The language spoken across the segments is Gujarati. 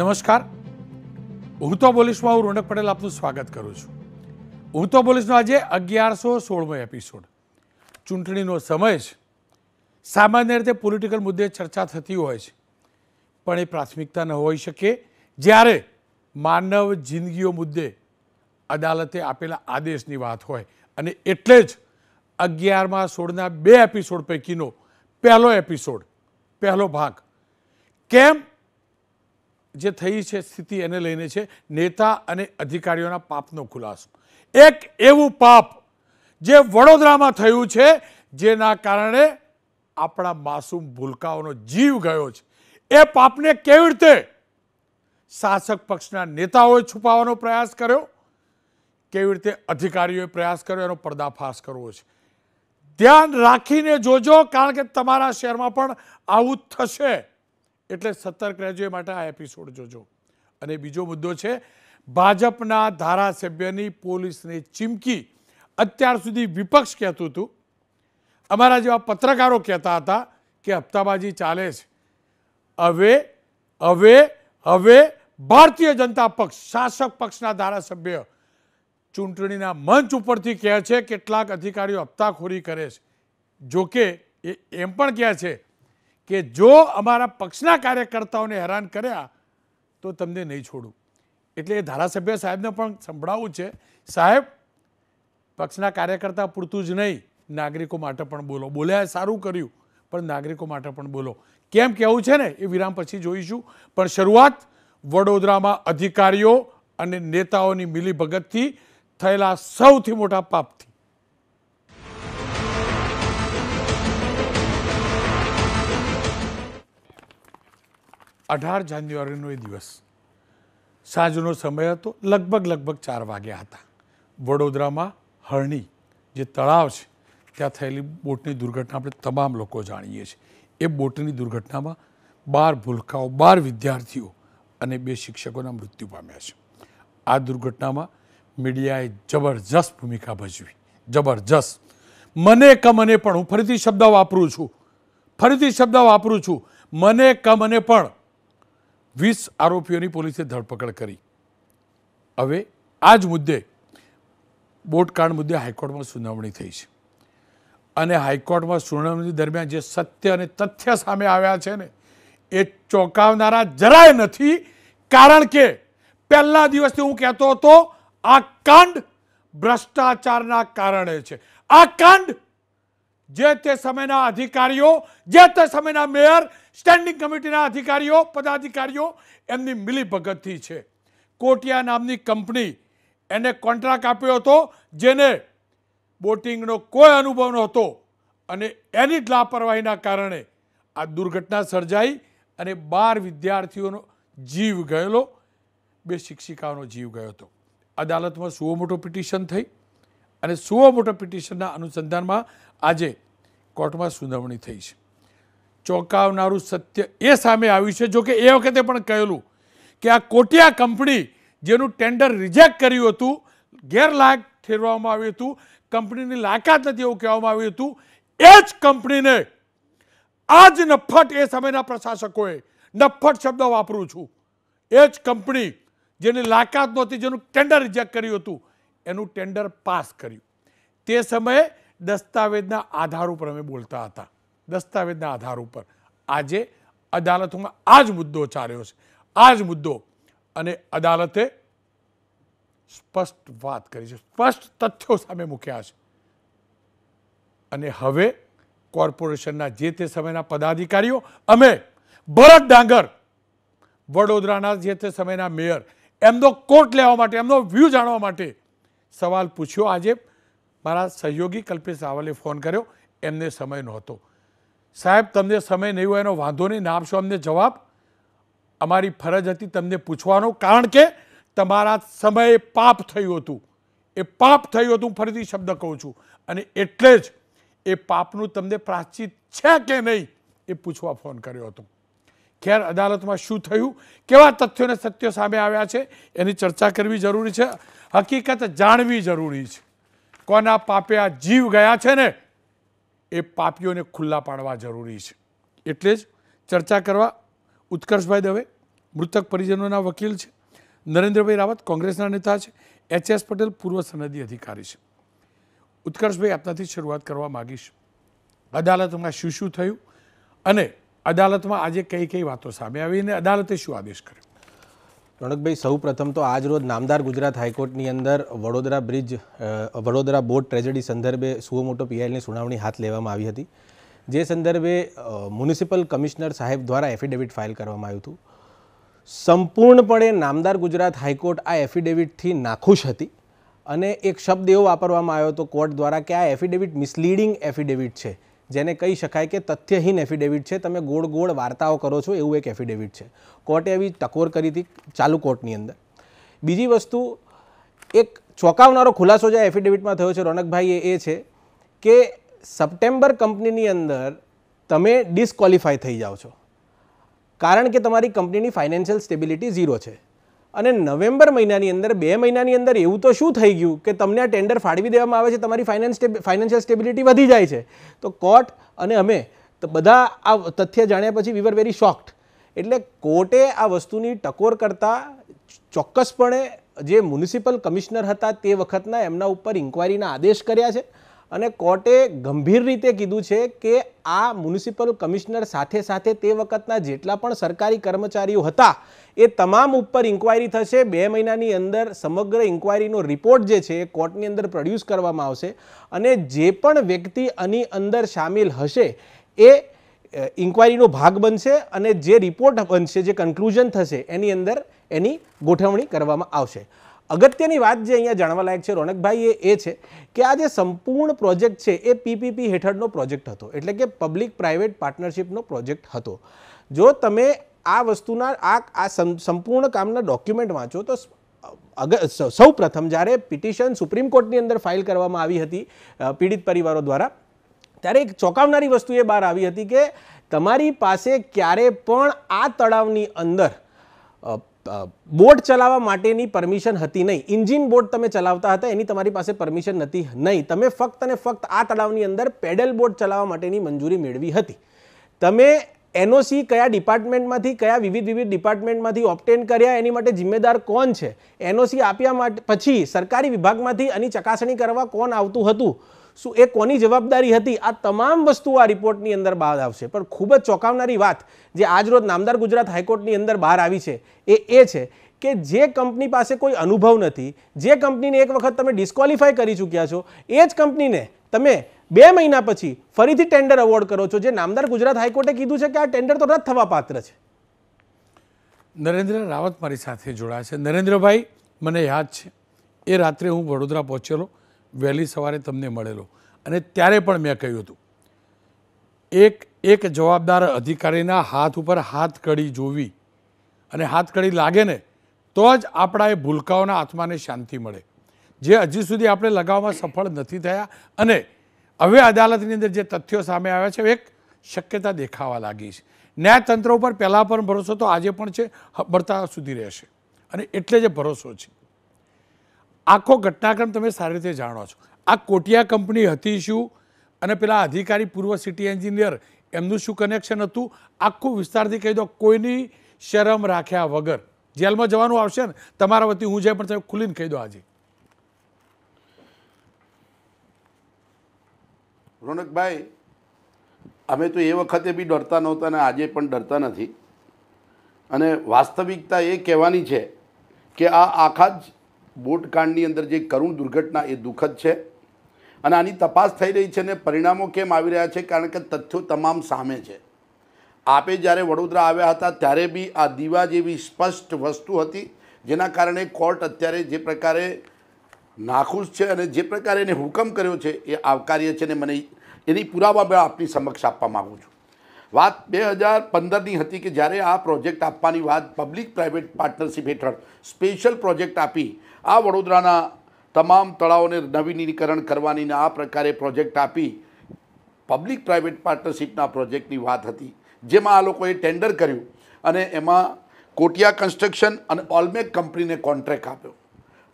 નમસ્કાર હું તો બોલીશમાં હું રોનક પટેલ આપનું સ્વાગત કરું છું હું તો બોલીશનો આજે અગિયારસો સોળમો એપિસોડ ચૂંટણીનો સમય છે સામાન્ય રીતે પોલિટિકલ મુદ્દે ચર્ચા થતી હોય છે પણ એ પ્રાથમિકતા ન હોઈ શકે જ્યારે માનવ જિંદગીઓ મુદ્દે અદાલતે આપેલા આદેશની વાત હોય અને એટલે જ અગિયારમાં સોળના બે એપિસોડ પૈકીનો પહેલો એપિસોડ પહેલો ભાગ કેમ જે થઈ છે સ્થિતિ એને લઈને છે નેતા અને અધિકારીઓના પાપનો ખુલાસો એક એવું પાપ જે વડોદરામાં થયું છે જેના કારણે આપણા માસૂમ ભૂલકાઓનો જીવ ગયો છે એ પાપને કેવી રીતે શાસક પક્ષના નેતાઓએ છુપાવવાનો પ્રયાસ કર્યો કેવી રીતે અધિકારીઓએ પ્રયાસ કર્યો એનો પર્દાફાશ કરવો છે ધ્યાન રાખીને જોજો કારણ કે તમારા શહેરમાં પણ આવું થશે એટલે સતર્ક રહેજો એ માટે આ એપિસોડ જોજો અને બીજો મુદ્દો છે ભાજપના ધારાસભ્યની પોલીસને ચીમકી અત્યાર સુધી વિપક્ષ કહેતું હતું અમારા જેવા પત્રકારો કહેતા હતા કે હપ્તાબાજી ચાલે છે હવે હવે હવે ભારતીય જનતા પક્ષ શાસક પક્ષના ધારાસભ્ય ચૂંટણીના મંચ ઉપરથી કહે છે કેટલાક અધિકારીઓ હપ્તાખોરી કરે છે જોકે એ એમ પણ કહે છે કે જો અમારા પક્ષના કાર્યકર્તાઓને હેરાન કર્યા તો તમને નહીં છોડું એટલે એ ધારાસભ્ય સાહેબને પણ સંભળાવવું છે સાહેબ પક્ષના કાર્યકર્તા પૂરતું જ નહીં નાગરિકો માટે પણ બોલો બોલ્યા સારું કર્યું પણ નાગરિકો માટે પણ બોલો કેમ કહેવું છે ને એ વિરામ પછી જોઈશું પણ શરૂઆત વડોદરામાં અધિકારીઓ અને નેતાઓની મિલીભગતથી થયેલા સૌથી મોટા પાપથી અઢાર જાન્યુઆરીનો એ દિવસ સાંજનો સમય હતો લગભગ લગભગ ચાર વાગ્યા હતા વડોદરામાં હરણી જે તળાવ છે ત્યાં થયેલી બોટની દુર્ઘટના આપણે તમામ લોકો જાણીએ છીએ એ બોટની દુર્ઘટનામાં બાર ભૂલકાઓ બાર વિદ્યાર્થીઓ અને બે શિક્ષકોના મૃત્યુ પામ્યા છે આ દુર્ઘટનામાં મીડિયાએ જબરજસ્ત ભૂમિકા ભજવી જબરજસ્ત મને કમને પણ હું ફરીથી શબ્દ વાપરું છું ફરીથી શબ્દ વાપરું છું મને કમને પણ વીસ આરોપીઓની પોલીસે ધરપકડ કરી હવે આ જ મુદ્દે બોટકાંડ મુદ્દે હાઈકોર્ટમાં સુનાવણી થઈ છે અને હાઈકોર્ટમાં સુનાવણી દરમિયાન જે સત્ય અને તથ્ય સામે આવ્યા છે ને એ ચોંકાવનારા જરાય નથી કારણ કે પહેલા દિવસથી હું કહેતો હતો આ કાંડ ભ્રષ્ટાચારના કારણે છે આ કાંડ જે તે સમયના અધિકારીઓ જે તે સમયના મેયર સ્ટેન્ડિંગ કમિટીના અધિકારીઓ પદાધિકારીઓ એમની મિલીભગતથી છે કોટિયા નામની કંપની એને કોન્ટ્રાક્ટ આપ્યો હતો જેને બોટિંગનો કોઈ અનુભવ નહોતો અને એની લાપરવાહીના કારણે આ દુર્ઘટના સર્જાઈ અને બાર વિદ્યાર્થીઓનો જીવ ગયેલો બે શિક્ષિકાઓનો જીવ ગયો હતો અદાલતમાં સુઓ મોટો પિટિશન થઈ અને સુઓ મોટો પિટિશનના અનુસંધાનમાં આજે કોર્ટમાં સુનાવણી થઈ છે ચોંકાવનારું સત્ય એ સામે આવ્યું છે જોકે એ વખતે પણ કહેલું કે આ કોટિયા કંપની જેનું ટેન્ડર રિજેક્ટ કર્યું હતું ગેરલાયક ઠેરવામાં આવ્યું હતું કંપનીની લાકાત નથી એવું કહેવામાં આવ્યું હતું એ જ કંપનીને આ જ નફ્ફટ એ સમયના પ્રશાસકોએ નફ્ફટ શબ્દ વાપરું છું એ જ કંપની જેની લાકાત નહોતી જેનું ટેન્ડર રિજેક્ટ કર્યું હતું એનું ટેન્ડર પાસ કર્યું તે સમયે દસ્તાવેજના આધાર ઉપર અમે બોલતા હતા દસ્તાવેજના આધાર ઉપર આજે અદાલતોમાં આ જ મુદ્દો ચાલ્યો છે આ જ મુદ્દો અને અદાલતે સ્પષ્ટ વાત કરી છે સ્પષ્ટ તથ્યો સામે મૂક્યા છે અને હવે કોર્પોરેશનના જે તે સમયના પદાધિકારીઓ અમે ભરત ડાંગર વડોદરાના જે તે સમયના મેયર એમનો કોર્ટ લેવા માટે એમનો વ્યૂ જાણવા માટે સવાલ પૂછ્યો આજે મારા સહયોગી કલ્પેશ રાવલે ફોન કર્યો એમને સમય નહોતો સાહેબ તમને સમય નહીં હોય એનો વાંધો નહીં ના આપશો અમને જવાબ અમારી ફરજ હતી તમને પૂછવાનો કારણ કે તમારા સમયે પાપ થયું હતું એ પાપ થયું હતું હું ફરીથી શબ્દ કહું છું અને એટલે જ એ પાપનું તમને પ્રાચિત છે કે નહીં એ પૂછવા ફોન કર્યો હતો ખેર અદાલતમાં શું થયું કેવા તથ્યોને સત્યો સામે આવ્યા છે એની ચર્ચા કરવી જરૂરી છે હકીકત જાણવી જરૂરી છે કોના પાપે આ જીવ ગયા છે ને એ પાપીઓને ખુલ્લા પાડવા જરૂરી છે એટલે જ ચર્ચા કરવા ઉત્કર્ષભાઈ દવે મૃતક પરિજનોના વકીલ છે નરેન્દ્રભાઈ રાવત કોંગ્રેસના નેતા છે એચ એસ પટેલ પૂર્વ સનદી અધિકારી છે ઉત્કર્ષભાઈ આપનાથી શરૂઆત કરવા માગીશ અદાલતમાં શું શું થયું અને અદાલતમાં આજે કઈ કઈ વાતો સામે આવી અને અદાલતે શું આદેશ કર્યો રોનકભાઈ સૌ પ્રથમ તો રોજ નામદાર ગુજરાત હાઈકોર્ટની અંદર Vadodara bridge Vadodara boat tragedy સંદર્ભે સુઓ મોટો પીઆઈએલની સુનાવણી હાથ લેવામાં આવી હતી જે સંદર્ભે મ્યુનિસિપલ કમિશનર સાહેબ દ્વારા એફિડેવિટ ફાઇલ કરવામાં આવ્યું હતું સંપૂર્ણપણે નામદાર ગુજરાત હાઈકોર્ટ આ એફિડેવિટથી નાખુશ હતી અને એક શબ્દ એવો વાપરવામાં આવ્યો હતો કોર્ટ દ્વારા કે આ એફિડેવિટ મિસલીડિંગ એફિડેવિટ છે જેને કહી શકાય કે તથ્યહીન એફિડેવિટ છે તમે ગોળ ગોળ વાર્તાઓ કરો છો એવું એક એફિડેવિટ છે કોર્ટે એવી ટકોર કરી હતી ચાલુ કોર્ટની અંદર બીજી વસ્તુ એક ચોંકાવનારો ખુલાસો જે એફિડેવિટમાં થયો છે રોનકભાઈ એ છે કે સપ્ટેમ્બર કંપનીની અંદર તમે ડિસ્કવોલિફાય થઈ જાઓ છો કારણ કે તમારી કંપનીની ફાઇનાન્શિયલ સ્ટેબિલિટી ઝીરો છે અને નવેમ્બર મહિનાની અંદર બે મહિનાની અંદર એવું તો શું થઈ ગયું કે તમને આ ટેન્ડર ફાળવી દેવામાં આવે છે તમારી ફાઇનાન્સ ફાઇનાન્શિયલ સ્ટેબિલિટી વધી જાય છે તો કોર્ટ અને અમે તો બધા આ તથ્ય જાણ્યા પછી વી વર વેરી શોક્ડ એટલે કોર્ટે આ વસ્તુની ટકોર કરતાં ચોક્કસપણે જે મ્યુનિસિપલ કમિશનર હતા તે વખતના એમના ઉપર ઇન્ક્વાયરીના આદેશ કર્યા છે અને કોર્ટે ગંભીર રીતે કીધું છે કે આ મ્યુનિસિપલ કમિશનર સાથે સાથે તે વખતના જેટલા પણ સરકારી કર્મચારીઓ હતા એ તમામ ઉપર ઇન્ક્વાયરી થશે બે મહિનાની અંદર સમગ્ર ઇન્ક્વાયરીનો રિપોર્ટ જે છે એ કોર્ટની અંદર પ્રોડ્યુસ કરવામાં આવશે અને જે પણ વ્યક્તિ આની અંદર સામેલ હશે એ ઇન્ક્વાયરીનો ભાગ બનશે અને જે રિપોર્ટ બનશે જે કન્ક્લુઝન થશે એની અંદર એની ગોઠવણી કરવામાં આવશે અગત્યની વાત જે અહીંયા જાણવા લાયક છે રોનકભાઈ એ એ છે કે આ જે સંપૂર્ણ પ્રોજેક્ટ છે એ પીપીપી હેઠળનો પ્રોજેક્ટ હતો એટલે કે પબ્લિક પ્રાઇવેટ પાર્ટનરશિપનો પ્રોજેક્ટ હતો જો તમે આ વસ્તુના આ આ સંપૂર્ણ કામના ડોક્યુમેન્ટ વાંચો તો સૌ પ્રથમ જ્યારે પિટિશન સુપ્રીમ કોર્ટની અંદર ફાઇલ કરવામાં આવી હતી પીડિત પરિવારો દ્વારા ત્યારે એક ચોંકાવનારી વસ્તુ એ બહાર આવી હતી કે તમારી પાસે ક્યારે પણ આ તળાવની અંદર બોટ ચલાવવા માટેની પરમિશન હતી નહીં ઇન્જિન બોટ તમે ચલાવતા હતા એની તમારી પાસે પરમિશન નથી નહીં તમે ફક્ત અને ફક્ત આ તળાવની અંદર પેડલ બોટ ચલાવવા માટેની મંજૂરી મેળવી હતી તમે એનઓસી કયા ડિપાર્ટમેન્ટમાંથી કયા વિવિધ વિવિધ ડિપાર્ટમેન્ટમાંથી ઓપ્ટેન કર્યા એની માટે જિમ્મેદાર કોણ છે એનઓસી આપ્યા માટે પછી સરકારી વિભાગમાંથી આની ચકાસણી કરવા કોણ આવતું હતું શું એ કોની જવાબદારી હતી આ તમામ વસ્તુઓ આ રિપોર્ટની અંદર બહાર આવશે પણ ખૂબ જ ચોંકાવનારી વાત જે આજરોજ નામદાર ગુજરાત હાઈકોર્ટની અંદર બહાર આવી છે એ એ છે કે જે કંપની પાસે કોઈ અનુભવ નથી જે કંપનીને એક વખત તમે ડિસ્ક્વોલિફાય કરી ચૂક્યા છો એ જ કંપનીને તમે બે મહિના પછી ફરીથી ટેન્ડર અવોર્ડ કરો છો જે નામદાર ગુજરાત હાઈકોર્ટે કીધું છે કે આ ટેન્ડર તો રદ થવા પાત્ર છે નરેન્દ્ર રાવત મારી સાથે જોડાયા છે નરેન્દ્રભાઈ મને યાદ છે એ રાત્રે હું વડોદરા પહોંચેલો વહેલી સવારે તમને મળેલો અને ત્યારે પણ મેં કહ્યું હતું એક એક જવાબદાર અધિકારીના હાથ ઉપર હાથ કડી જોવી અને હાથ કડી લાગે ને તો જ આપણા એ ભૂલકાઓના આત્માને શાંતિ મળે જે હજી સુધી આપણે લગાવવામાં સફળ નથી થયા અને હવે અદાલતની અંદર જે તથ્યો સામે આવ્યા છે એક શક્યતા દેખાવા લાગી છે ન્યાયતંત્ર ઉપર પહેલાં પણ ભરોસો તો આજે પણ છે બળતા સુધી રહેશે અને એટલે જે ભરોસો છે આખો ઘટનાક્રમ તમે સારી રીતે જાણો છો આ કોટિયા કંપની હતી શું અને પેલા અધિકારી પૂર્વ સિટી એન્જિનિયર એમનું શું કનેક્શન હતું આખું વિસ્તારથી કહી દો કોઈની શરમ રાખ્યા વગર જેલમાં જવાનું આવશે ને તમારા વતી હું જે પણ તમે ખુલીને કહી દો આજે રોનકભાઈ અમે તો એ વખતે બી ડરતા નહોતા અને આજે પણ ડરતા નથી અને વાસ્તવિકતા એ કહેવાની છે કે આ આખા જ બોટકાંડની અંદર જે કરુણ દુર્ઘટના એ દુઃખદ છે અને આની તપાસ થઈ રહી છે અને પરિણામો કેમ આવી રહ્યા છે કારણ કે તથ્યો તમામ સામે છે આપે જ્યારે વડોદરા આવ્યા હતા ત્યારે બી આ દીવા જેવી સ્પષ્ટ વસ્તુ હતી જેના કારણે કોર્ટ અત્યારે જે પ્રકારે નાખુશ છે અને જે પ્રકારે એને હુકમ કર્યો છે એ આવકાર્ય છે અને મને એની પુરાવા આપની સમક્ષ આપવા માગું છું વાત બે હજાર પંદરની હતી કે જ્યારે આ પ્રોજેક્ટ આપવાની વાત પબ્લિક પ્રાઇવેટ પાર્ટનરશિપ હેઠળ સ્પેશિયલ પ્રોજેક્ટ આપી આ વડોદરાના તમામ તળાવોને નવીનીકરણ કરવાની ને આ પ્રકારે પ્રોજેક્ટ આપી પબ્લિક પ્રાઇવેટ પાર્ટનરશિપના પ્રોજેક્ટની વાત હતી જેમાં આ લોકોએ ટેન્ડર કર્યું અને એમાં કોટિયા કન્સ્ટ્રક્શન અને ઓલમેક કંપનીને કોન્ટ્રાક્ટ આપ્યો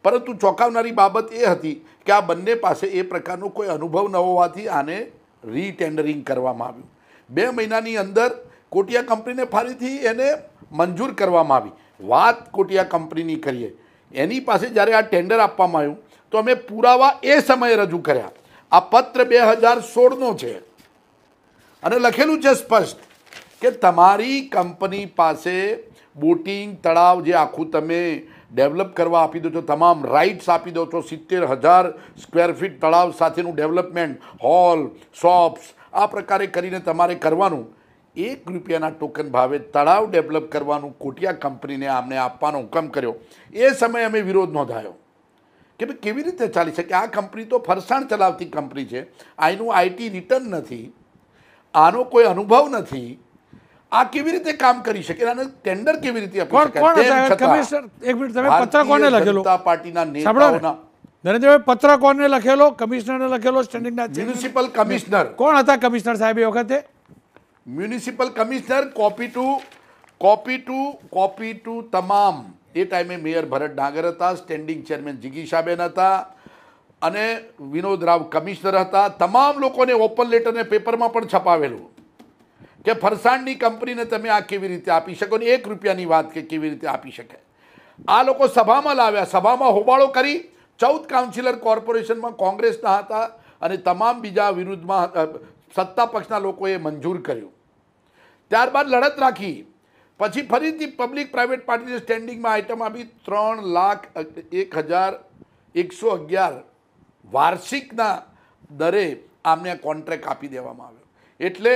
પરંતુ ચોંકાવનારી બાબત એ હતી કે આ બંને પાસે એ પ્રકારનો કોઈ અનુભવ ન હોવાથી આને રીટેન્ડરિંગ કરવામાં આવ્યું બે મહિનાની અંદર કોટિયા કંપનીને ફરીથી એને મંજૂર કરવામાં આવી વાત કોટિયા કંપનીની કરીએ એની પાસે જ્યારે આ ટેન્ડર આપવામાં આવ્યું તો અમે પુરાવા એ સમયે રજૂ કર્યા આ પત્ર બે હજાર સોળનો છે અને લખેલું છે સ્પષ્ટ કે તમારી કંપની પાસે બોટિંગ તળાવ જે આખું તમે ડેવલપ કરવા આપી દો છો તમામ રાઇટ્સ આપી દો છો સિત્તેર હજાર સ્ક્વેર ફીટ તળાવ સાથેનું ડેવલપમેન્ટ હોલ શોપ્સ આ પ્રકારે કરીને તમારે કરવાનું એક રૂપિયાના ટોકન ભાવે તળાવ ડેવલપ કરવાનું કોટિયા કંપનીને આમને આપવાનો હુકમ કર્યો એ સમયે અમે વિરોધ નોંધાયો કે ભાઈ કેવી રીતે ચાલી શકે આ કંપની તો ફરસાણ ચલાવતી કંપની છે આનું આઈટી રિટર્ન નથી આનો કોઈ અનુભવ નથી આ કેવી રીતે કામ કરી શકે અને ટેન્ડર કેવી રીતે કોણ કોણ પત્ર કોને લખેલો પાર્ટીના નેતાઓના નરેન્દ્રભાઈ પત્ર કોને લખેલો કમિશનરને લખેલો સ્ટેન્ડિંગ મ્યુનિસિપલ કમિશનર કોણ હતા કમિશનર સાહેબ એ વખતે municipal commissioner copy to copy to copy to તમામ એ ટાઈમે મેયર ભરત ડાંગર હતા સ્ટેન્ડિંગ ચેરમેન જિગીશાબેન હતા અને વિનોદ રાવ કમિશનર હતા તમામ લોકોને ઓપન લેટરને પેપરમાં પણ છપાવેલું કે ફરસાણની કંપનીને તમે આ કેવી રીતે આપી શકો ને એક રૂપિયાની વાત કે કેવી રીતે આપી શકે આ લોકો સભામાં લાવ્યા સભામાં હોબાળો કરી ચૌદ કાઉન્સિલર કોર્પોરેશનમાં કોંગ્રેસના હતા અને તમામ બીજા વિરુદ્ધમાં સત્તા પક્ષના લોકોએ મંજૂર કર્યું ત્યારબાદ લડત રાખી પછી ફરીથી પબ્લિક પ્રાઇવેટ પાર્ટીની સ્ટેન્ડિંગમાં આઈટમ આપી ત્રણ લાખ એક હજાર એકસો અગિયાર વાર્ષિકના દરે આમને કોન્ટ્રાક્ટ આપી દેવામાં આવ્યો એટલે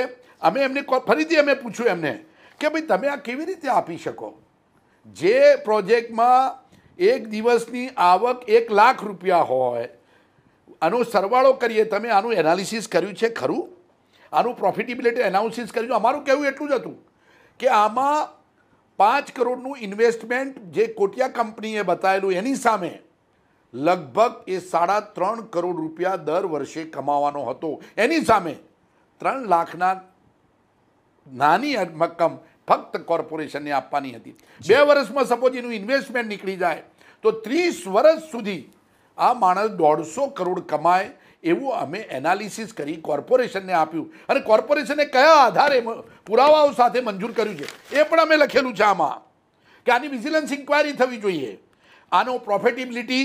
અમે એમને ફરીથી અમે પૂછ્યું એમને કે ભાઈ તમે આ કેવી રીતે આપી શકો જે પ્રોજેક્ટમાં એક દિવસની આવક એક લાખ રૂપિયા હોય આનો સરવાળો કરીએ તમે આનું એનાલિસિસ કર્યું છે ખરું આનું પ્રોફિટેબિલિટી એનાઉન્સિસ કરીશું અમારું કહેવું એટલું જ હતું કે આમાં પાંચ કરોડનું ઇન્વેસ્ટમેન્ટ જે કોટિયા કંપનીએ બતાવેલું એની સામે લગભગ એ સાડા ત્રણ કરોડ રૂપિયા દર વર્ષે કમાવાનો હતો એની સામે ત્રણ લાખના નાની રકમ ફક્ત કોર્પોરેશનને આપવાની હતી બે વર્ષમાં સપોઝ એનું ઇન્વેસ્ટમેન્ટ નીકળી જાય તો ત્રીસ વર્ષ સુધી આ માણસ દોઢસો કરોડ કમાય એવું અમે એનાલિસિસ કરી કોર્પોરેશનને આપ્યું અને કોર્પોરેશને કયા આધારે પુરાવાઓ સાથે મંજૂર કર્યું છે એ પણ અમે લખેલું છે આમાં કે આની વિજિલન્સ ઇન્ક્વાયરી થવી જોઈએ આનો પ્રોફિટેબિલિટી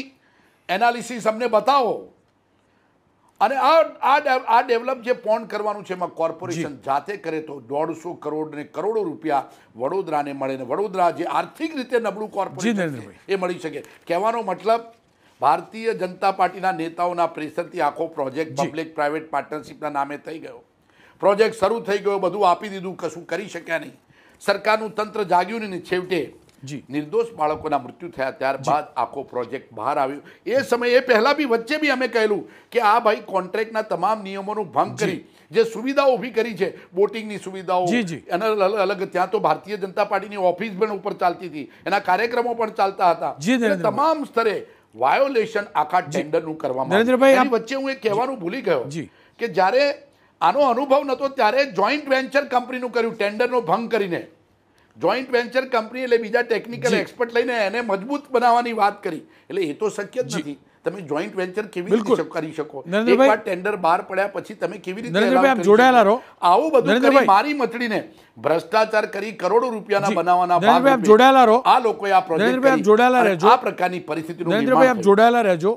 એનાલિસિસ અમને બતાવો અને આ આ ડેવલપ જે પોન્ડ કરવાનું છે એમાં કોર્પોરેશન જાતે કરે તો દોઢસો કરોડ ને કરોડો રૂપિયા વડોદરાને મળે ને વડોદરા જે આર્થિક રીતે નબળું કોર્પોરેશન એ મળી શકે કહેવાનો મતલબ ભારતીય જનતા પાર્ટીના નેતાઓના પ્રેશરથી આખો પ્રોજેક્ટ પબ્લિક પ્રાઇવેટ પાર્ટનરશિપના નામે થઈ ગયો પ્રોજેક્ટ શરૂ થઈ ગયો બધું આપી દીધું કશું કરી શક્યા નહીં સરકારનું તંત્ર જાગ્યું નહીં છેવટે નિર્દોષ બાળકોના મૃત્યુ થયા ત્યારબાદ આખો પ્રોજેક્ટ બહાર આવ્યો એ સમયે એ પહેલા બી વચ્ચે બી અમે કહેલું કે આ ભાઈ કોન્ટ્રાક્ટના તમામ નિયમોનું ભંગ કરી જે સુવિધાઓ ઊભી કરી છે બોટિંગની સુવિધાઓ અને અલગ ત્યાં તો ભારતીય જનતા પાર્ટીની ઓફિસ પણ ઉપર ચાલતી હતી એના કાર્યક્રમો પણ ચાલતા હતા તમામ સ્તરે વાયોલેશન આખા ટેન્ડરનું કરવામાં નરેન્દ્રભાઈ એની વચ્ચે હું એ કહેવાનું ભૂલી ગયો કે જ્યારે આનો અનુભવ નહોતો ત્યારે જોઈન્ટ વેન્ચર કંપનીનું કર્યું ટેન્ડરનો ભંગ કરીને જોઈન્ટ વેન્ચર કંપની એટલે બીજા ટેકનિકલ એક્સપર્ટ લઈને એને મજબૂત બનાવવાની વાત કરી એટલે એ તો શક્ય જ નથી તમે જોઈન્ટ વેન્ચર કેવી રીતે કરી શકો એકવાર ટેન્ડર બહાર પડ્યા પછી તમે કેવી રીતે જોડાયેલા રહો આવું બધું કરી મારી મતડીને ભ્રષ્ટાચાર કરી કરોડો રૂપિયાના બનાવવાના ભાગ જોડાયેલા રહો આ લોકોએ આ પ્રોજેક્ટ જોડાયેલા રહેજો આ પ્રકારની પરિસ્થિતિનું નરેન્દ્રભાઈ આપ જોડાયેલા રહેજો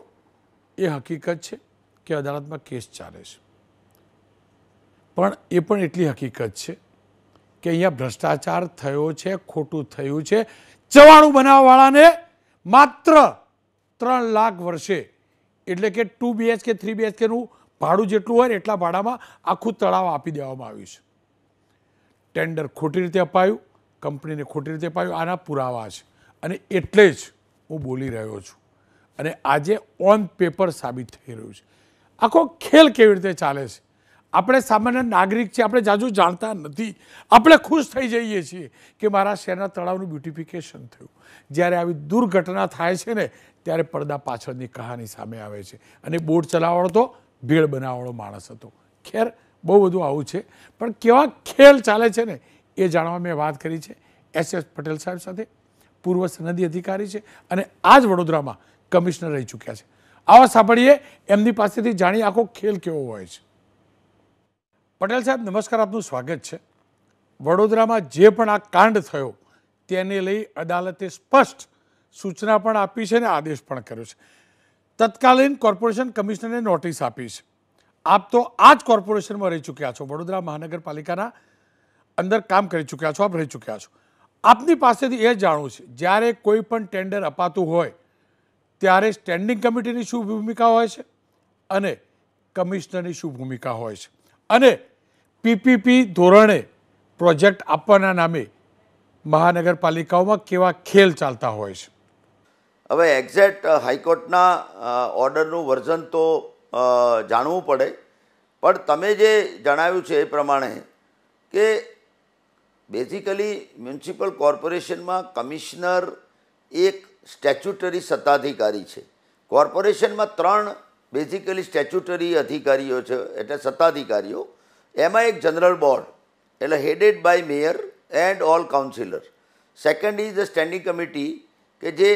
એ હકીકત છે કે અદાલતમાં કેસ ચાલે છે પણ એ પણ એટલી હકીકત છે કે અહીંયા ભ્રષ્ટાચાર થયો છે ખોટું થયું છે ચવાણું બનાવવાળાને માત્ર ત્રણ લાખ વર્ષે એટલે કે ટુ બીએચકે થ્રી બીએચકેનું ભાડું જેટલું હોય એટલા ભાડામાં આખું તળાવ આપી દેવામાં આવ્યું છે ટેન્ડર ખોટી રીતે અપાયું કંપનીને ખોટી રીતે અપાયું આના પુરાવા છે અને એટલે જ હું બોલી રહ્યો છું અને આજે ઓન પેપર સાબિત થઈ રહ્યું છે આખો ખેલ કેવી રીતે ચાલે છે આપણે સામાન્ય નાગરિક છીએ આપણે જાજુ જાણતા નથી આપણે ખુશ થઈ જઈએ છીએ કે મારા શહેરના તળાવનું બ્યુટિફિકેશન થયું જ્યારે આવી દુર્ઘટના થાય છે ને ત્યારે પડદા પાછળની કહાની સામે આવે છે અને બોટ ચલાવવાળો તો ભીડ બનાવવાળો માણસ હતો ખેર બહુ બધું આવું છે પણ કેવા ખેલ ચાલે છે ને એ જાણવા મેં વાત કરી છે એસ એસ પટેલ સાહેબ સાથે પૂર્વ સનદી અધિકારી છે અને આ જ વડોદરામાં કમિશનર રહી ચૂક્યા છે આવા સાંભળીએ એમની પાસેથી જાણી આખો ખેલ કેવો હોય છે પટેલ સાહેબ નમસ્કાર આપનું સ્વાગત છે વડોદરામાં જે પણ આ કાંડ થયો તેને લઈ અદાલતે સ્પષ્ટ સૂચના પણ આપી છે અને આદેશ પણ કર્યો છે તત્કાલીન કોર્પોરેશન કમિશનરને નોટિસ આપી છે આપ તો આ જ કોર્પોરેશનમાં રહી ચૂક્યા છો વડોદરા મહાનગરપાલિકાના અંદર કામ કરી ચૂક્યા છો આપ રહી ચૂક્યા છો આપની પાસેથી એ જાણવું છે જ્યારે કોઈ પણ ટેન્ડર અપાતું હોય ત્યારે સ્ટેન્ડિંગ કમિટીની શું ભૂમિકા હોય છે અને કમિશનરની શું ભૂમિકા હોય છે અને પીપીપી ધોરણે પ્રોજેક્ટ આપવાના નામે મહાનગરપાલિકાઓમાં કેવા ખેલ ચાલતા હોય છે હવે એક્ઝેક્ટ હાઈકોર્ટના ઓર્ડરનું વર્ઝન તો જાણવું પડે પણ તમે જે જણાવ્યું છે એ પ્રમાણે કે બેઝિકલી મ્યુનિસિપલ કોર્પોરેશનમાં કમિશનર એક સ્ટેચ્યુટરી સત્તાધિકારી છે કોર્પોરેશનમાં ત્રણ બેઝિકલી સ્ટેચ્યુટરી અધિકારીઓ છે એટલે સત્તાધિકારીઓ એમાં એક જનરલ બોર્ડ એટલે headed by mayor and all councillor second is the standing committee કે જે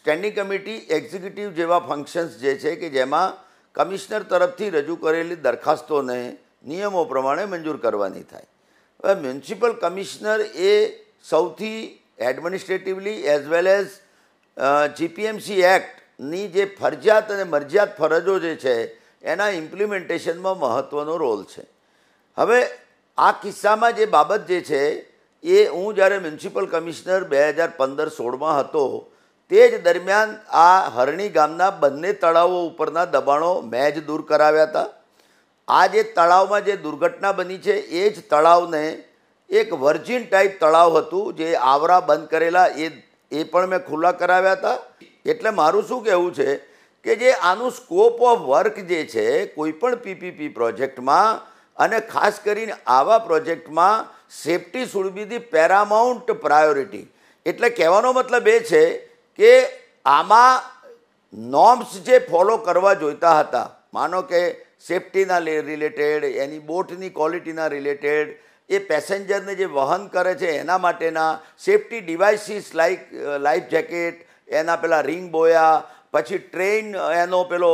સ્ટેન્ડિંગ કમિટી એક્ઝિક્યુટિવ જેવા ફંક્શન્સ જે છે કે જેમાં કમિશનર તરફથી રજૂ કરેલી દરખાસ્તોને નિયમો પ્રમાણે મંજૂર કરવાની થાય હવે મ્યુનિસિપલ કમિશનર એ સૌથી administratively as well as GPMC act ની જે ફરજિયાત અને મરજિયાત ફરજો જે છે એના ઇમ્પ્લિમેન્ટેશનમાં મહત્ત્વનો રોલ છે હવે આ કિસ્સામાં જે બાબત જે છે એ હું જ્યારે મ્યુનિસિપલ કમિશનર બે હજાર પંદર સોળમાં હતો તે જ દરમિયાન આ હરણી ગામના બંને તળાવો ઉપરના દબાણો મેં જ દૂર કરાવ્યા હતા આ જે તળાવમાં જે દુર્ઘટના બની છે એ જ તળાવને એક વર્જિન ટાઈપ તળાવ હતું જે આવરા બંધ કરેલા એ એ પણ મેં ખુલ્લા કરાવ્યા હતા એટલે મારું શું કહેવું છે કે જે આનું સ્કોપ ઓફ વર્ક જે છે કોઈપણ પીપીપી પ્રોજેક્ટમાં અને ખાસ કરીને આવા પ્રોજેક્ટમાં safety should be the paramount priority એટલે કહેવાનો મતલબ એ છે કે આમાં નોર્મ્સ જે ફોલો કરવા જોઈતા હતા માનો કે સેફટીના રિલેટેડ એની બોટની ક્વોલિટીના રિલેટેડ એ પેસેન્જરને જે વહન કરે છે એના માટેના safety devices like life jacket એના પેલા રિંગ બોયા પછી ટ્રેન એનો પેલો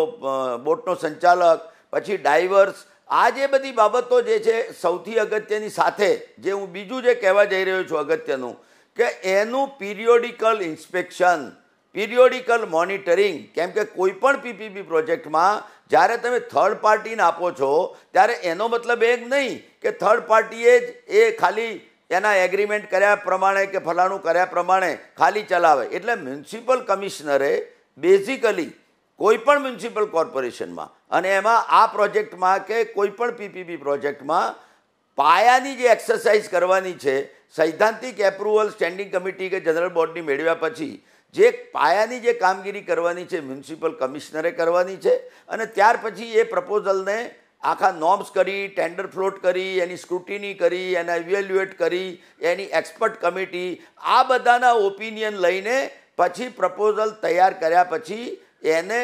બોટનો સંચાલક પછી ડાઈવર્સ આ જે બધી બાબતો જે છે સૌથી અગત્યની સાથે જે હું બીજું જે કહેવા જઈ રહ્યો છું અગત્યનું કે એનું પિરિયોડિકલ ઇન્સ્પેક્શન પિરિયોડિકલ મોનિટરિંગ કેમ કે કોઈ પણ પીપીપી પ્રોજેક્ટમાં જ્યારે તમે થર્ડ પાર્ટીને આપો છો ત્યારે એનો મતલબ એ જ નહીં કે થર્ડ પાર્ટીએ જ એ ખાલી એના એગ્રીમેન્ટ કર્યા પ્રમાણે કે ફલાણું કર્યા પ્રમાણે ખાલી ચલાવે એટલે મ્યુનિસિપલ કમિશનરે બેઝિકલી કોઈપણ મ્યુનિસિપલ કોર્પોરેશનમાં અને એમાં આ પ્રોજેક્ટમાં કે કોઈપણ પીપીપી પ્રોજેક્ટમાં પાયાની જે એક્સરસાઇઝ કરવાની છે સૈદ્ધાંતિક એપ્રુવલ સ્ટેન્ડિંગ કમિટી કે જનરલ બોર્ડની મેળવ્યા પછી જે પાયાની જે કામગીરી કરવાની છે મ્યુનિસિપલ કમિશનરે કરવાની છે અને ત્યાર પછી એ પ્રપોઝલને આખા નોમ્સ કરી ટેન્ડર ફ્લોટ કરી એની સ્ક્રુટિની કરી એને ઇવેલ્યુએટ કરી એની એક્સપર્ટ કમિટી આ બધાના ઓપિનિયન લઈને પછી પ્રપોઝલ તૈયાર કર્યા પછી એને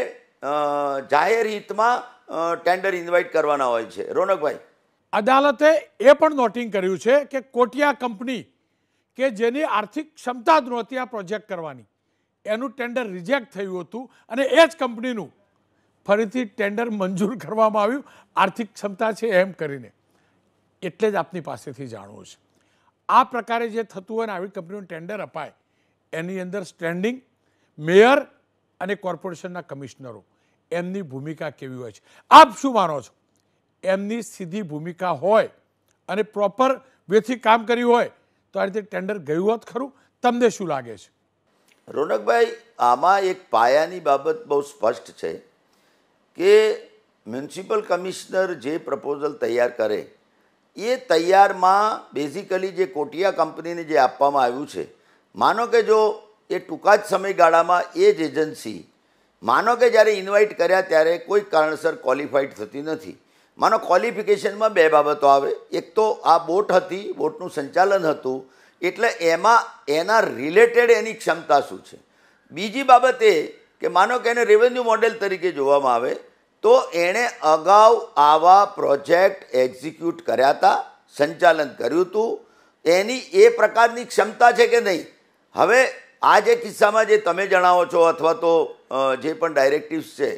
જાહેર હિતમાં ટેન્ડર ઇન્વાઇટ કરવાના હોય છે રોનકભાઈ અદાલતે એ પણ નોટિંગ કર્યું છે કે કોટિયા કંપની કે જેની આર્થિક ક્ષમતા જ નહોતી આ પ્રોજેક્ટ કરવાની એનું ટેન્ડર રિજેક્ટ થયું હતું અને એ જ કંપનીનું ફરીથી ટેન્ડર મંજૂર કરવામાં આવ્યું આર્થિક ક્ષમતા છે એમ કરીને એટલે જ આપની પાસેથી જાણવું છે આ પ્રકારે જે થતું હોય ને આવી કંપનીનું ટેન્ડર અપાય એની અંદર સ્ટેન્ડિંગ મેયર અને કોર્પોરેશનના કમિશનરો એમની ભૂમિકા કેવી હોય છે આપ શું માનો છો એમની સીધી ભૂમિકા હોય અને પ્રોપર વેથી કામ કર્યું હોય તો આ રીતે ટેન્ડર ગયું હોત ખરું તમને શું લાગે છે રોનકભાઈ આમાં એક પાયાની બાબત બહુ સ્પષ્ટ છે કે મ્યુનિસિપલ કમિશનર જે પ્રપોઝલ તૈયાર કરે એ તૈયારમાં બેઝિકલી જે કોટિયા કંપનીને જે આપવામાં આવ્યું છે માનો કે જો એ ટૂંકા જ સમયગાળામાં એ જ એજન્સી માનો કે જ્યારે ઇન્વાઇટ કર્યા ત્યારે કોઈ કારણસર ક્વોલિફાઈડ થતી નથી માનો ક્વોલિફિકેશનમાં બે બાબતો આવે એક તો આ બોટ હતી બોટનું સંચાલન હતું એટલે એમાં એના રિલેટેડ એની ક્ષમતા શું છે બીજી બાબત એ કે માનો કે એને રેવન્યુ મોડેલ તરીકે જોવામાં આવે તો એણે અગાઉ આવા પ્રોજેક્ટ એક્ઝિક્યુટ કર્યા હતા સંચાલન કર્યું હતું એની એ પ્રકારની ક્ષમતા છે કે નહીં હવે આ જે કિસ્સામાં જે તમે જણાવો છો અથવા તો જે પણ ડાયરેક્ટિવ્સ છે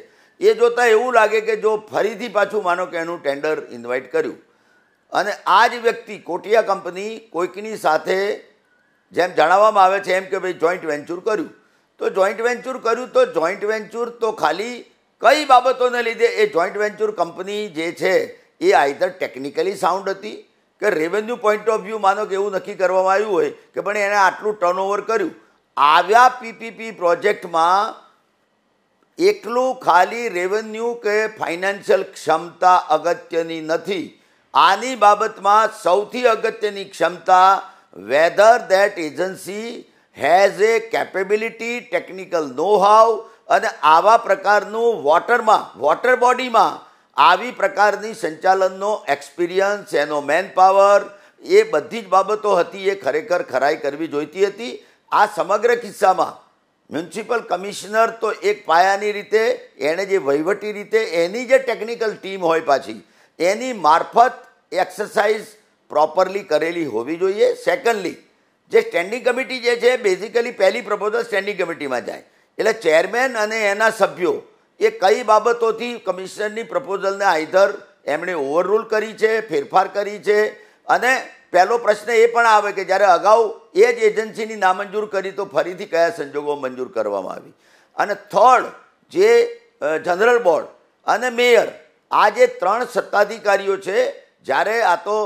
એ જોતાં એવું લાગે કે જો ફરીથી પાછું માનો કે એનું ટેન્ડર ઇન્વાઇટ કર્યું અને આ જ વ્યક્તિ કોટિયા કંપની કોઈકની સાથે જેમ જણાવવામાં આવે છે એમ કે ભાઈ જોઈન્ટ વેન્ચર કર્યું તો જોઈન્ટ વેન્ચર કર્યું તો જોઈન્ટ વેન્ચર તો ખાલી કઈ બાબતોને લીધે એ જોઈન્ટ વેન્ચર કંપની જે છે એ આઈધર ટેકનિકલી સાઉન્ડ હતી કે રેવન્યુ પોઈન્ટ ઓફ વ્યૂ માનો કે એવું નક્કી કરવામાં આવ્યું હોય કે પણ એણે આટલું ટર્નઓવર કર્યું આવ્યા પીપીપી પ્રોજેક્ટમાં એકલું ખાલી રેવન્યુ કે ફાઇનાન્શિયલ ક્ષમતા અગત્યની નથી આની બાબતમાં સૌથી અગત્યની ક્ષમતા whether that agency has a capability technical know how અને આવા પ્રકારનું વોટરમાં વોટર બોડીમાં આવી પ્રકારની સંચાલનનો એક્સપિરિયન્સ એનો મેન પાવર એ બધી જ બાબતો હતી એ ખરેખર ખરાઈ કરવી જોઈતી હતી આ સમગ્ર કિસ્સામાં મ્યુનિસિપલ કમિશનર તો એક પાયાની રીતે એણે જે વહીવટી રીતે એની જે ટેકનિકલ ટીમ હોય પાછી એની મારફત એક્સરસાઇઝ પ્રોપરલી કરેલી હોવી જોઈએ સેકન્ડલી જે સ્ટેન્ડિંગ કમિટી જે છે બેઝિકલી પહેલી પ્રપોઝલ સ્ટેન્ડિંગ કમિટીમાં જાય એટલે ચેરમેન અને એના સભ્યો એ કઈ બાબતોથી કમિશનરની પ્રપોઝલને આઈધર એમણે ઓવરરૂલ કરી છે ફેરફાર કરી છે અને પહેલો પ્રશ્ન એ પણ આવે કે જ્યારે અગાઉ એ જ એજન્સીની નામંજૂર કરી તો ફરીથી કયા સંજોગો મંજૂર કરવામાં આવી અને થર્ડ જે જનરલ બોર્ડ અને મેયર આ જે ત્રણ સત્તાધિકારીઓ છે જ્યારે આ તો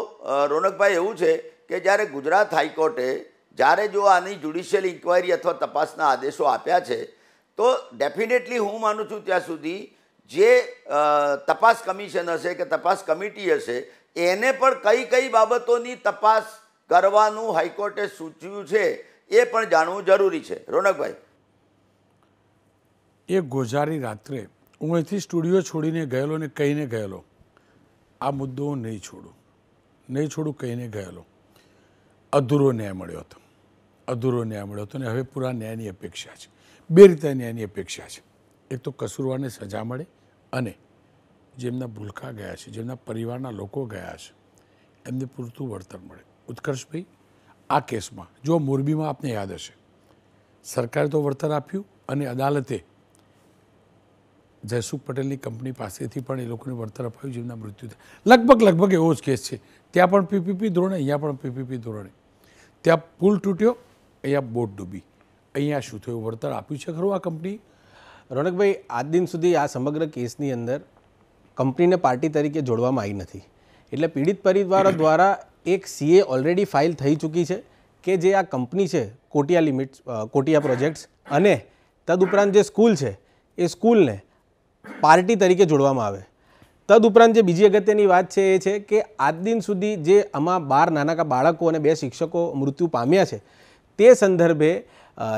રોનકભાઈ એવું છે કે જ્યારે ગુજરાત હાઈકોર્ટે જ્યારે જો આની જ્યુડિશિયલ ઇન્ક્વાયરી અથવા તપાસના આદેશો આપ્યા છે તો ડેફિનેટલી હું માનું છું ત્યાં સુધી જે તપાસ કમિશન હશે કે તપાસ કમિટી હશે એને પણ કઈ કઈ બાબતોની તપાસ કરવાનું હાઈકોર્ટે સૂચવ્યું છે એ પણ જાણવું જરૂરી છે રોનકભાઈ એ ગોઝારી રાત્રે હું અહીંથી સ્ટુડિયો છોડીને ગયેલો ને કહીને ગયેલો આ મુદ્દો હું નહીં છોડું નહીં છોડું કહીને ગયેલો અધૂરો ન્યાય મળ્યો હતો અધૂરો ન્યાય મળ્યો હતો અને હવે પૂરા ન્યાયની અપેક્ષા છે બે રીતે ન્યાયની અપેક્ષા છે એક તો કસૂરવારને સજા મળે અને જેમના ભૂલકા ગયા છે જેમના પરિવારના લોકો ગયા છે એમને પૂરતું વળતર મળે ઉત્કર્ષભાઈ આ કેસમાં જો મોરબીમાં આપને યાદ હશે સરકારે તો વળતર આપ્યું અને અદાલતે જયસુખ પટેલની કંપની પાસેથી પણ એ લોકોને વળતર અપાયું જેમના મૃત્યુ થયા લગભગ લગભગ એવો જ કેસ છે ત્યાં પણ પીપીપી ધોરણે અહીંયા પણ પીપીપી ધોરણે ત્યાં પુલ તૂટ્યો અહીંયા બોટ ડૂબી અહીંયા શું થયું વળતર આપ્યું છે ખરું આ કંપની રોનકભાઈ આજ દિન સુધી આ સમગ્ર કેસની અંદર કંપનીને પાર્ટી તરીકે જોડવામાં આવી નથી એટલે પીડિત પરિવારો દ્વારા એક સીએ ઓલરેડી ફાઇલ થઈ ચૂકી છે કે જે આ કંપની છે કોટિયા લિમિટ કોટિયા પ્રોજેક્ટ્સ અને તદુપરાંત જે સ્કૂલ છે એ સ્કૂલને પાર્ટી તરીકે જોડવામાં આવે તદુપરાંત જે બીજી અગત્યની વાત છે એ છે કે આજ દિન સુધી જે આમાં બાર નાનાકા બાળકો અને બે શિક્ષકો મૃત્યુ પામ્યા છે તે સંદર્ભે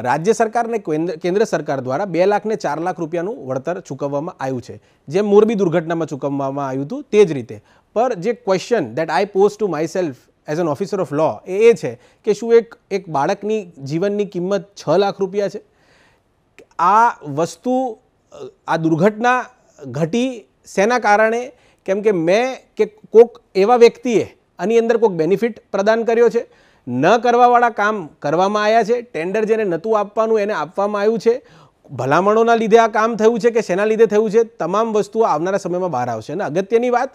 રાજ્ય સરકારને કેન્દ્ર સરકાર દ્વારા બે લાખને ચાર લાખ રૂપિયાનું વળતર ચૂકવવામાં આવ્યું છે જે મોરબી દુર્ઘટનામાં ચૂકવવામાં આવ્યું હતું તે જ રીતે પર જે question that I pose to myself as an officer of law એ એ છે કે શું એક એક બાળકની જીવનની કિંમત છ લાખ રૂપિયા છે આ વસ્તુ આ દુર્ઘટના ઘટી શેના કારણે કેમ કે મેં કે કોક એવા વ્યક્તિએ આની અંદર કોઈક બેનિફિટ પ્રદાન કર્યો છે ન કરવાવાળા કામ કરવામાં આવ્યા છે ટેન્ડર જેને નહોતું આપવાનું એને આપવામાં આવ્યું છે ભલામણોના લીધે આ કામ થયું છે કે શેના લીધે થયું છે તમામ વસ્તુઓ આવનારા સમયમાં બહાર આવશે અને અગત્યની વાત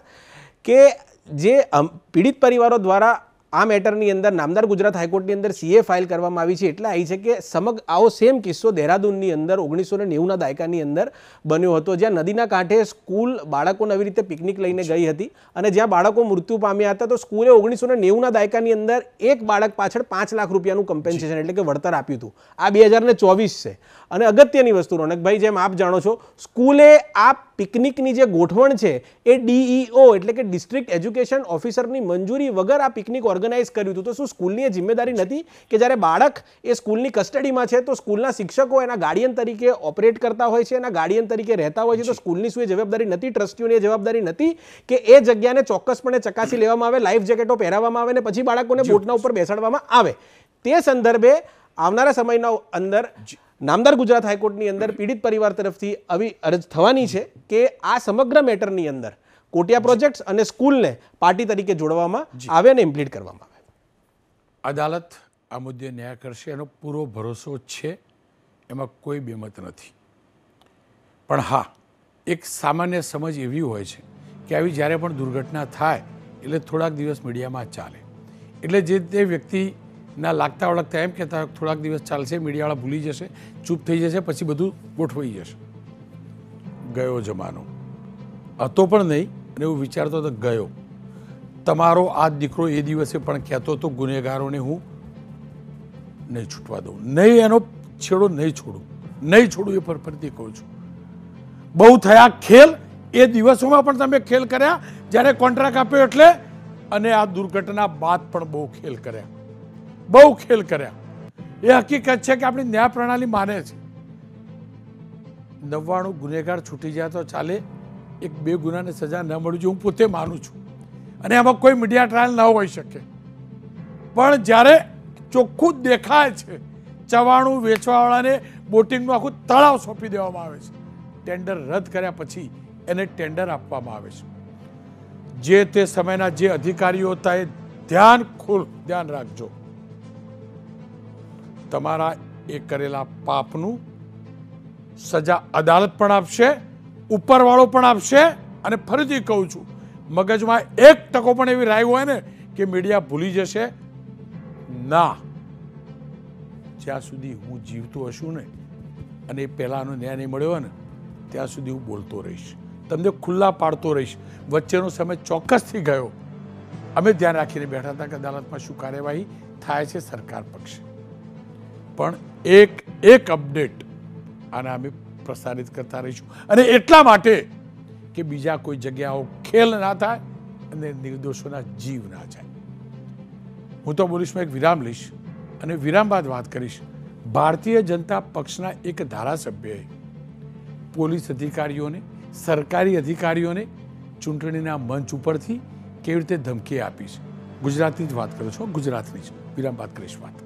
કે જે પીડિત પરિવારો દ્વારા આ મેટરની અંદર નામદાર ગુજરાત હાઈકોર્ટની અંદર સીએ ફાઇલ કરવામાં આવી છે એટલે આવી છે કે સમગ આવો સેમ કિસ્સો દહેરાદૂનની અંદર ઓગણીસો ને નેવુંના દાયકાની અંદર બન્યો હતો જ્યાં નદીના કાંઠે સ્કૂલ બાળકોને આવી રીતે પિકનિક લઈને ગઈ હતી અને જ્યાં બાળકો મૃત્યુ પામ્યા હતા તો સ્કૂલે ઓગણીસો ને નેવુંના દાયકાની અંદર એક બાળક પાછળ પાંચ લાખ રૂપિયાનું કમ્પેન્સેશન એટલે કે વળતર આપ્યું હતું આ બે હજાર ને ચોવીસ છે અને અગત્યની વસ્તુ રોનકભાઈ જેમ આપ જાણો છો સ્કૂલે આ પિકનિકની જે ગોઠવણ છે એ ડીઈઓ e એટલે કે ડિસ્ટ્રિક્ટ એજ્યુકેશન ઓફિસરની મંજૂરી વગર આ પિકનિક ઓર્ગન ઓર્ગેનાઇઝ કર્યું હતું તો શું સ્કૂલની એ જિમ્મેદારી નથી કે જ્યારે બાળક એ સ્કૂલની કસ્ટડીમાં છે તો સ્કૂલના શિક્ષકો એના ગાર્ડિયન તરીકે ઓપરેટ કરતા હોય છે એના ગાર્ડિયન તરીકે રહેતા હોય છે તો સ્કૂલની શું એ જવાબદારી નથી ટ્રસ્ટીઓની એ જવાબદારી નથી કે એ જગ્યાને ચોક્કસપણે ચકાસી લેવામાં આવે લાઈફ જેકેટો પહેરાવવામાં આવે ને પછી બાળકોને બોટના ઉપર બેસાડવામાં આવે તે સંદર્ભે આવનારા સમયના અંદર નામદાર ગુજરાત હાઈકોર્ટની અંદર પીડિત પરિવાર તરફથી આવી અરજ થવાની છે કે આ સમગ્ર મેટરની અંદર કોટિયા પ્રોજેક્ટ્સ અને સ્કૂલને પાર્ટી તરીકે જોડવામાં આવે અને ઇમ્પ્લીટ કરવામાં આવે અદાલત આ મુદ્દે ન્યાય કરશે એનો પૂરો ભરોસો છે એમાં કોઈ બેમત નથી પણ હા એક સામાન્ય સમજ એવી હોય છે કે આવી જ્યારે પણ દુર્ઘટના થાય એટલે થોડાક દિવસ મીડિયામાં ચાલે એટલે જે તે વ્યક્તિના લાગતા વળગતા એમ કહેતા થોડાક દિવસ ચાલશે મીડિયાવાળા ભૂલી જશે ચૂપ થઈ જશે પછી બધું ગોઠવાઈ જશે ગયો જમાનો હતો પણ નહીં અને એવું વિચારતો તો ગયો તમારો આ દીકરો એ દિવસે પણ કહેતો હતો ગુનેગારોને હું નહીં છૂટવા દઉં નહીં એનો છેડો નહીં છોડું નહીં છોડું એ પર ફરીથી કહું છું બહુ થયા ખેલ એ દિવસોમાં પણ તમે ખેલ કર્યા જ્યારે કોન્ટ્રાક્ટ આપ્યો એટલે અને આ દુર્ઘટના બાદ પણ બહુ ખેલ કર્યા બહુ ખેલ કર્યા એ હકીકત છે કે આપણી ન્યાય પ્રણાલી માને છે નવ્વાણું ગુનેગાર છૂટી જાય તો ચાલે એક બે ગુનાને સજા ન મળવી જોઈએ હું પોતે માનું છું અને આમાં કોઈ મીડિયા ટ્રાયલ ન હોઈ શકે પણ જ્યારે ચોખ્ખું દેખાય છે ચવાણું વેચવાવાળાને બોટિંગનું આખું તળાવ સોંપી દેવામાં આવે છે ટેન્ડર રદ કર્યા પછી એને ટેન્ડર આપવામાં આવે છે જે તે સમયના જે અધિકારીઓ હતા એ ધ્યાન ખુલ ધ્યાન રાખજો તમારા એ કરેલા પાપનું સજા અદાલત પણ આપશે ઉપરવાળો પણ આપશે અને ફરીથી કહું છું મગજમાં એક ટકો પણ એવી રાય હોય ને કે મીડિયા ભૂલી જશે ના જ્યાં સુધી હું જીવતો હશું ને અને એ પહેલાંનો ન્યાય નહીં મળ્યો ને ત્યાં સુધી હું બોલતો રહીશ તમને ખુલ્લા પાડતો રહીશ વચ્ચેનો સમય ચોક્કસથી ગયો અમે ધ્યાન રાખીને બેઠા હતા કે અદાલતમાં શું કાર્યવાહી થાય છે સરકાર પક્ષે પણ એક એક અપડેટ આને અમે પ્રસારિત કરતા રહીશું અને એટલા માટે કે બીજા કોઈ જગ્યાઓ ખેલ ના થાય અને નિર્દોષોના જીવ ના જાય હું તો બોલીશમાં એક વિરામ લઈશ અને વિરામ બાદ વાત કરીશ ભારતીય જનતા પક્ષના એક ધારાસભ્યએ પોલીસ અધિકારીઓને સરકારી અધિકારીઓને ચૂંટણીના મંચ ઉપરથી કેવી રીતે ધમકી આપી છે ગુજરાતની જ વાત કરું છું ગુજરાતની જ વિરામ બાદ કરીશ વાત